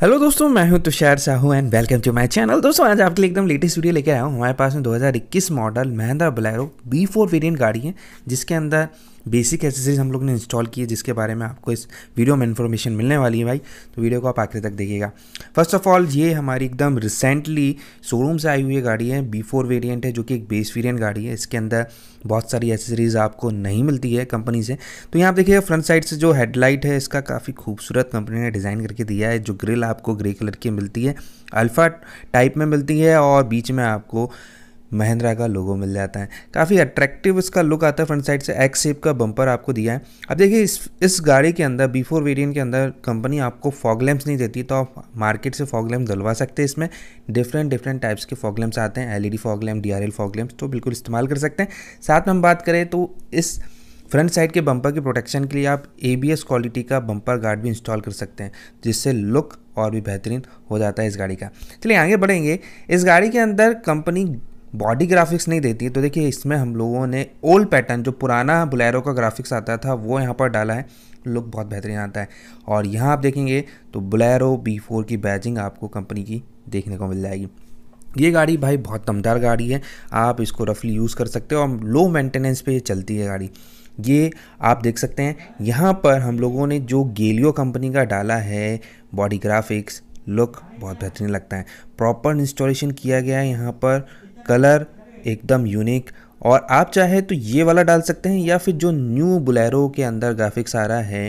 Hello दोस्तों मैं हूं Tushar Sahu and welcome to my channel दोस्तों आज आपके लिए एकदम लेटेस्ट वीडियो लेकर आया हूं हमारे पास में 2021 model Mahindra Bolero B four variant गाड़ी है जिसके अंदर बेसिक एसेसरीज हम लोग ने इंस्टॉल की है जिसके बारे में आपको इस वीडियो में इन्फॉर्मेशन मिलने वाली है भाई तो वीडियो को आप आखिर तक देखिएगा फर्स्ट ऑफ ऑल ये हमारी एकदम रिसेंटली शोरूम से आई हुई गाड़ी है बी फोर वेरियंट है जो कि एक बेस वेरियंट गाड़ी है इसके अंदर बहुत सारी एसेसरीज आपको नहीं मिलती है कंपनी से तो यहाँ आप देखिएगा फ्रंट साइड से जो हेडलाइट है इसका काफ़ी खूबसूरत कंपनी ने डिज़ाइन करके दिया है जो ग्रिल आपको ग्रे कलर की मिलती है अल्फ़ा टाइप में मिलती है और बीच में आपको महिंद्रा का लोगो मिल जाता है काफ़ी अट्रैक्टिव इसका लुक आता है फ्रंट साइड से एक्स शेप का बम्पर आपको दिया है अब देखिए इस इस गाड़ी के अंदर बी फोर वेरियंट के अंदर कंपनी आपको फॉगलेम्स नहीं देती तो आप मार्केट से फॉगलेम्स लैम्प डलवा सकते हैं इसमें डिफरेंट डिफरेंट टाइप्स के फॉगलेम्स आते हैं LED D lamp D R L fog lamps तो बिल्कुल इस्तेमाल कर सकते हैं साथ में हम बात करें तो इस फ्रंट साइड के बम्पर की प्रोटेक्शन के लिए आप ए क्वालिटी का बम्पर गार्ड भी इंस्टॉल कर सकते हैं जिससे लुक और भी बेहतरीन हो जाता है इस गाड़ी का चलिए आगे बढ़ेंगे इस गाड़ी के अंदर कंपनी बॉडी ग्राफिक्स नहीं देती है तो देखिए इसमें हम लोगों ने ओल्ड पैटर्न जो पुराना बुलेरो का ग्राफिक्स आता था वो यहाँ पर डाला है लुक बहुत बेहतरीन आता है और यहाँ आप देखेंगे तो बुलेरो बी फोर की बैजिंग आपको कंपनी की देखने को मिल जाएगी ये गाड़ी भाई बहुत दमदार गाड़ी है आप इसको रफली यूज़ कर सकते हो और लो मेंटेनेंस पे ये चलती है गाड़ी ये आप देख सकते हैं यहाँ पर हम लोगों ने जो गेलियो कंपनी का डाला है बॉडी ग्राफिक्स लुक बहुत बेहतरीन लगता है प्रॉपर इंस्टॉलेशन किया गया है यहाँ पर कलर एकदम यूनिक और आप चाहे तो ये वाला डाल सकते हैं या फिर जो न्यू बुलेरो के अंदर ग्राफिक्स आ रहा है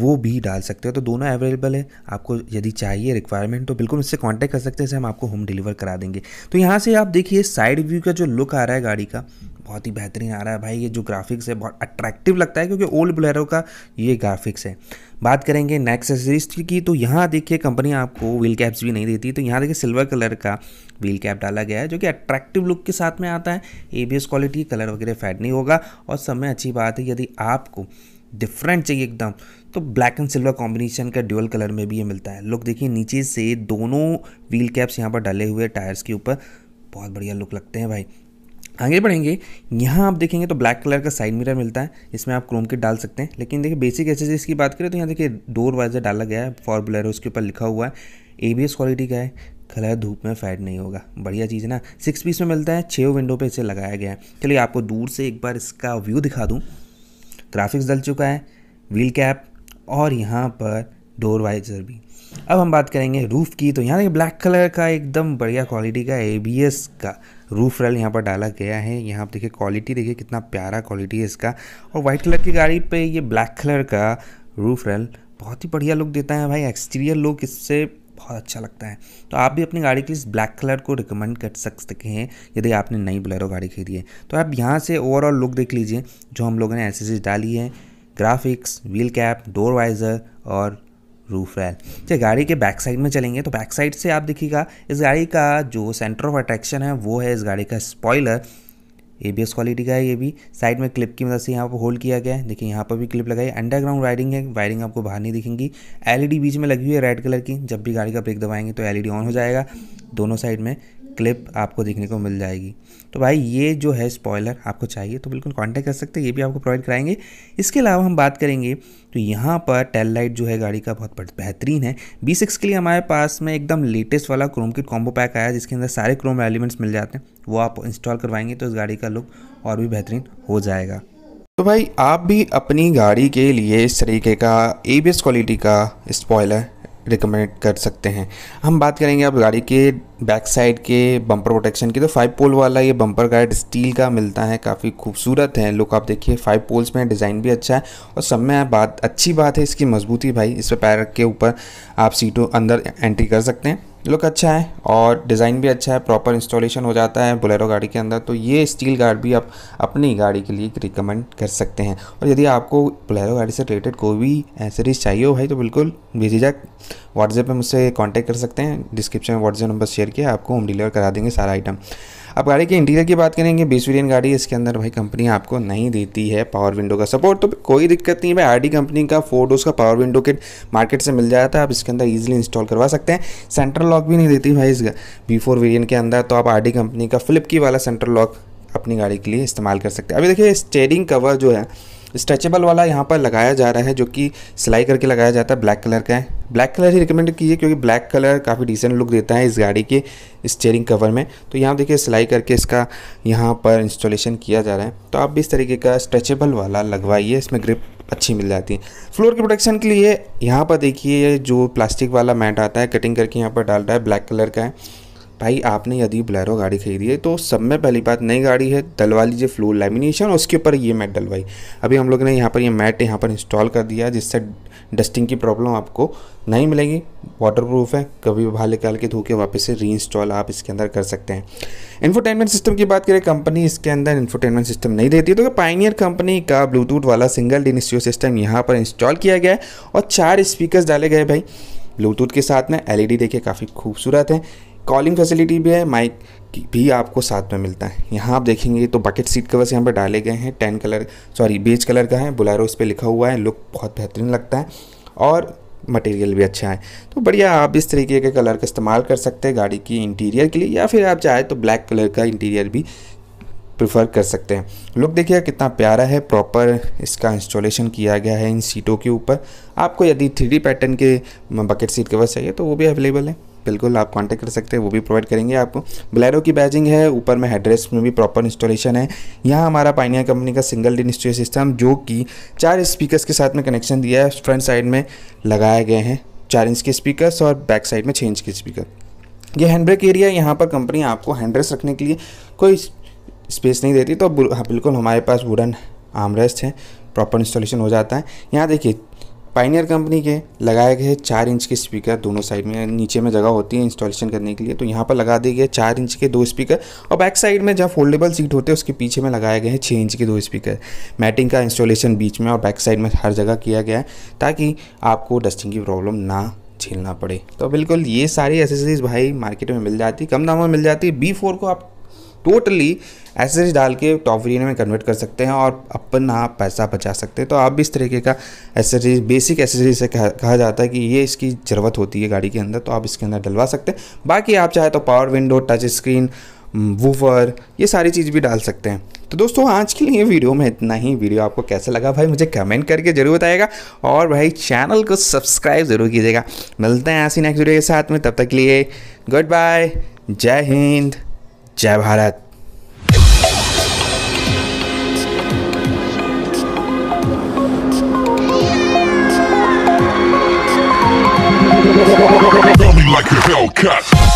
वो भी डाल सकते हो तो दोनों अवेलेबल है आपको यदि चाहिए रिक्वायरमेंट तो बिल्कुल उससे कांटेक्ट कर सकते हैं जैसे हम आपको होम डिलीवर करा देंगे तो यहाँ से आप देखिए साइड व्यू का जो लुक आ रहा है गाड़ी का बहुत ही बेहतरीन आ रहा है भाई ये जो ग्राफिक्स है बहुत अट्रैक्टिव लगता है क्योंकि ओल्ड बुलेरो का ये ग्राफिक्स है बात करेंगे नेक्सेसरीज की तो यहाँ देखिए कंपनी आपको व्हील कैप्स भी नहीं देती तो यहाँ देखिए सिल्वर कलर का व्हील कैप डाला गया है जो कि अट्रैक्टिव लुक के साथ में आता है ए क्वालिटी कलर वगैरह फैड नहीं होगा और सब में अच्छी बात है यदि आपको डिफरेंट चाहिए एकदम तो ब्लैक एंड सिल्वर कॉम्बिनेशन का ड्यूअल कलर में भी ये मिलता है लुक देखिए नीचे से दोनों व्हील कैप्स यहाँ पर डाले हुए टायर्स के ऊपर बहुत बढ़िया लुक लगते हैं भाई आगे बढ़ेंगे यहाँ आप देखेंगे तो ब्लैक कलर का साइड मिरर मिलता है इसमें आप क्रोम किट डाल सकते हैं लेकिन देखिए बेसिक ऐसे की बात करें तो यहाँ देखिए डोर वाइजर डाला गया है फॉर ब्लर उसके ऊपर लिखा हुआ है ए क्वालिटी का है कलर धूप में फैड नहीं होगा बढ़िया चीज़ है ना सिक्स पीस में मिलता है छः विंडो पे इसे लगाया गया है चलिए आपको दूर से एक बार इसका व्यू दिखा दूँ ग्राफिक्स डल चुका है व्हील कैप और यहाँ पर डोर वाइजर भी अब हम बात करेंगे रूफ़ की तो यहाँ देखिए ब्लैक कलर का एकदम बढ़िया क्वालिटी का ए का रूफ रेल यहाँ पर डाला गया है यहाँ आप देखिए क्वालिटी देखिए कितना प्यारा क्वालिटी है इसका और वाइट कलर की गाड़ी पे ये ब्लैक कलर का रूफ रेल बहुत ही बढ़िया लुक देता है भाई एक्सटीरियर लुक इससे बहुत अच्छा लगता है तो आप भी अपनी गाड़ी के लिए ब्लैक कलर को रिकमेंड कर सकते हैं यदि आपने नई बुलेरो गाड़ी खरीदी है तो आप यहाँ से ओवरऑल लुक देख लीजिए जो हम लोगों ने एस डाली है graphics wheel cap door visor और रूफ रैल जब गाड़ी के बैक साइड में चलेंगे तो बैक साइड से आप देखिएगा इस गाड़ी का जो सेंटर ऑफ अट्रैक्शन है वो है इस गाड़ी का spoiler A B S quality का है ये भी साइड में क्लिप की मदद से यहाँ पर होल्ड किया गया है देखिए यहाँ पर भी क्लिप लगाई अंडरग्राउंड वायरिंग है वायरिंग आपको बाहर नहीं दिखेंगी एलईडी e बीच में लगी हुई है रेड कलर की जब भी गाड़ी का ब्रेक दबाएंगे तो एलईडी ऑन e हो जाएगा दोनों साइड में क्लिप आपको देखने को मिल जाएगी तो भाई ये जो है स्पॉयलर आपको चाहिए तो बिल्कुल कॉन्टैक्ट कर सकते हैं ये भी आपको प्रोवाइड कराएंगे इसके अलावा हम बात करेंगे तो यहाँ पर टेल लाइट जो है गाड़ी का बहुत बेहतरीन है बी सिक्स के लिए हमारे पास में एकदम लेटेस्ट वाला क्रोम किट कॉम्बो पैक आया जिसके अंदर सारे क्रोम एलिमेंट्स मिल जाते हैं वो आप इंस्टॉल करवाएंगे तो इस गाड़ी का लुक और भी बेहतरीन हो जाएगा तो भाई आप भी अपनी गाड़ी के लिए इस तरीके का ए क्वालिटी का स्पॉयलर रिकमेंड कर सकते हैं हम बात करेंगे अब गाड़ी के बैक साइड के बम्पर प्रोटेक्शन की तो फाइव पोल वाला ये बम्पर गार्ड स्टील का मिलता है काफ़ी खूबसूरत है लुक आप देखिए फाइव पोल्स में डिज़ाइन भी अच्छा है और सब में बात अच्छी बात है इसकी मजबूती भाई इस पर पैर के ऊपर आप सीटों अंदर एंट्री कर सकते हैं लुक अच्छा है और डिज़ाइन भी अच्छा है प्रॉपर इंस्टॉलेशन हो जाता है बुलेरो गाड़ी के अंदर तो ये स्टील गार्ड भी आप अपनी गाड़ी के लिए रिकमेंड कर सकते हैं और यदि आपको बुलेरो गाड़ी से रिलेटेड कोई भी एसेरीज चाहिए हो भाई तो बिल्कुल भेजिए व्हाट्सएप पर मुझसे कॉन्टैक्ट कर सकते हैं डिस्क्रिप्शन में व्हाट्सएप नंबर शेयर किया आपको होम डिलीवर करा देंगे सारा आइटम अब गाड़ी के इंटीरियर की बात करेंगे बीस वेरियन गाड़ी इसके अंदर भाई कंपनी आपको नहीं देती है पावर विंडो का सपोर्ट तो कोई दिक्कत नहीं है भाई आर कंपनी का फोर डोज का पावर विंडो किट मार्केट से मिल जाता है आप इसके अंदर ईजिली इंस्टॉल करवा सकते हैं सेंट्रल लॉक भी नहीं देती भाई इस बी फोर के अंदर तो आप आर कंपनी का फ्लिप की वाला सेंट्रल लॉक अपनी गाड़ी के लिए इस्तेमाल कर सकते हैं अभी देखिए स्टेयरिंग कवर जो है स्ट्रेचेबल वाला यहाँ पर लगाया जा रहा है जो कि सिलाई करके लगाया जाता है ब्लैक कलर का है ब्लैक कलर ही रिकमेंड कीजिए क्योंकि ब्लैक कलर काफ़ी डिसेंट लुक देता है इस गाड़ी के स्टेयरिंग कवर में तो यहाँ देखिए सिलाई करके इसका यहाँ पर इंस्टॉलेशन किया जा रहा है तो आप भी इस तरीके का स्ट्रेचेबल वाला लगवाइए इसमें ग्रिप अच्छी मिल जाती है फ्लोर के प्रोटेक्शन के लिए यहाँ पर देखिए जो प्लास्टिक वाला मैट आता है कटिंग करके यहाँ पर डाल रहा है ब्लैक कलर का है भाई आपने यदि ब्लैरो गाड़ी खरीदी है तो सब में पहली बात नई गाड़ी है डलवा लीजिए फ्लोर लेमिनेशन उसके ऊपर ये मैट डलवाई अभी हम लोग ने यहाँ पर ये मैट यहाँ पर इंस्टॉल कर दिया जिससे डस्टिंग की प्रॉब्लम आपको नहीं मिलेगी वाटर प्रूफ है कभी भी बाहर निकाल के धो के वापस से री इंस्टॉल आप इसके अंदर कर सकते हैं इन्फोटेनमेंट सिस्टम की बात करें कंपनी इसके अंदर इन्फोटेनमेंट सिस्टम नहीं देती तो पाइनियर कंपनी का ब्लूटूथ वाला सिंगल डिन सिस्टम यहाँ पर इंस्टॉल किया गया है और चार स्पीकर डाले गए भाई ब्लूटूथ के साथ में एलईडी e देखिए काफ़ी खूबसूरत है कॉलिंग फैसिलिटी भी है माइक भी आपको साथ में मिलता है यहाँ आप देखेंगे तो बकेट सीट कवर्स यहाँ पर डाले गए हैं tan colour sorry beige colour का है बुलारो इस पर लिखा हुआ है लुक बहुत बेहतरीन लगता है और मटेरियल भी अच्छा है तो बढ़िया आप इस तरीके के कलर का इस्तेमाल कर सकते हैं गाड़ी की इंटीरियर के लिए या फिर आप चाहें तो ब्लैक कलर का इंटीरियर भी प्रेफर कर सकते हैं लुक देखिए कितना प्यारा है प्रॉपर इसका इंस्टॉलेशन किया गया है इन सीटों के ऊपर आपको यदि थ्री पैटर्न के बकेट सीट कवर चाहिए तो वो भी अवेलेबल है बिल्कुल आप कॉन्टेक्ट कर सकते हैं वो भी प्रोवाइड करेंगे आपको ब्लैरो की बैजिंग है ऊपर में हेड्रेस में भी प्रॉपर इंस्टॉलेशन है यहाँ हमारा पाइनिया कंपनी का सिंगल डिन स्टोरेज सिस्टम जो कि चार स्पीकर्स के साथ में कनेक्शन दिया है फ्रंट साइड में लगाए गए हैं चार इंच के स्पीकर्स और बैक साइड में छः इंच के स्पीकर ये हैंड ब्रेक एरिया यहाँ पर कंपनी आपको हैंड रेस्ट रखने के लिए कोई स्पेस नहीं देती तो हाँ बिल्कुल हमारे पास वुडन आर्मरेस्ट है प्रॉपर इंस्टॉलेशन हो जाता है यहाँ देखिए पाइनियर कंपनी के लगाए गए चार इंच के स्पीकर दोनों साइड में नीचे में जगह होती है इंस्टॉलेशन करने के लिए तो यहाँ पर लगा दिए गए चार इंच के दो स्पीकर और बैक साइड में जहाँ फोल्डेबल सीट होते हैं उसके पीछे में लगाए गए हैं छः इंच के दो स्पीकर मैटिंग का इंस्टॉलेशन बीच में और बैक साइड में हर जगह किया गया है ताकि आपको डस्टिंग की प्रॉब्लम ना झेलना पड़े तो बिल्कुल ये सारी एसेसरीज भाई मार्केट में मिल जाती कम दामों में मिल जाती है बी फोर को आप टोटली एसेज डाल के टॉप वेरिएंट में कन्वर्ट कर सकते हैं और अपना पैसा बचा सकते हैं तो आप भी इस तरीके का एसेसरीज बेसिक एसेसरीज से कहा, कहा जाता है कि ये इसकी ज़रूरत होती है गाड़ी के अंदर तो आप इसके अंदर डलवा सकते हैं बाकी आप चाहे तो power window touch screen woofer ये सारी चीज़ भी डाल सकते हैं तो दोस्तों आज के लिए वीडियो में इतना ही वीडियो आपको कैसा लगा भाई मुझे कमेंट करके जरूर बताएगा और भाई चैनल को सब्सक्राइब जरूर कीजिएगा मिलते हैं ऐसी नेक्स्ट वीडियो के साथ में तब तक के लिए गुड बाय जय हिंद जय भारत like a Hellcat.